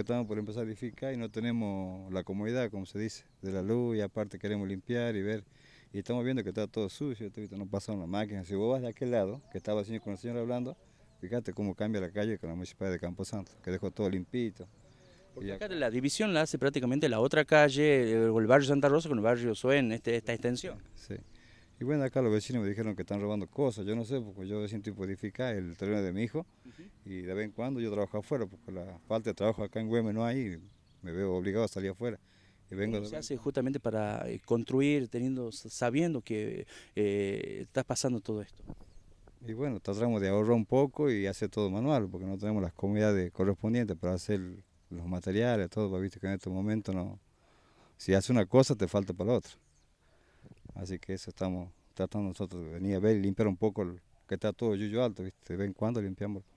estamos por empezar a edificar y no tenemos la comodidad, como se dice, de la luz y aparte queremos limpiar y ver. Y estamos viendo que está todo sucio, no pasan las máquinas. Si vos vas de aquel lado, que estaba señor con el señor hablando, fíjate cómo cambia la calle con la municipalidad de Camposanto, que dejó todo limpito. Porque la división la hace prácticamente la otra calle, el barrio Santa Rosa con el barrio Suen, este, esta extensión. Sí. Y bueno, acá los vecinos me dijeron que están robando cosas, yo no sé, porque yo siento edificar el terreno de mi hijo y de vez en cuando yo trabajo afuera, porque la falta de trabajo acá en Güeme no hay, me veo obligado a salir afuera. Y vengo se hace justamente para eh, construir, teniendo, sabiendo que eh, estás pasando todo esto. Y bueno, tratamos de ahorrar un poco y hacer todo manual, porque no tenemos las comunidades correspondientes para hacer los materiales, todo, viste que en estos momento, no... Si hace una cosa, te falta para la otra. Así que eso estamos tratando nosotros de venir a ver y limpiar un poco que está todo yuyo alto, ¿viste? De vez en cuando limpiamos